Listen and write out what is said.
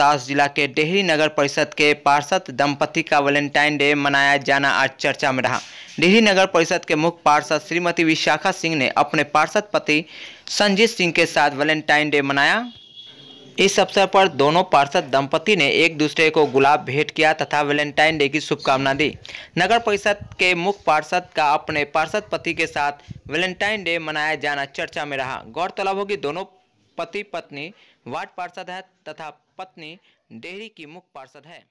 रोहतास जिला के डेहरी नगर परिषद के पार्षद दंपति का वैलेंटाइन डे मनाया जाना आज चर्चा में रहा डेहरी नगर परिषद के मुख्य पार्षद श्रीमती विशाखा सिंह ने अपने पार्षद पति संजीत सिंह के साथ वैलेंटाइन डे मनाया इस अवसर पर दोनों पार्षद दंपति ने एक दूसरे को गुलाब भेंट किया तथा वैलेंटाइन डे की शुभकामना दी नगर परिषद के मुख्य पार्षद का अपने पार्षद पति के साथ वैलेंटाइन डे मनाया जाना चर्चा में रहा गौरतलब होगी दोनों पति पत्नी वार्ड पार्षद है तथा पत्नी डेहरी की मुख्य पार्षद है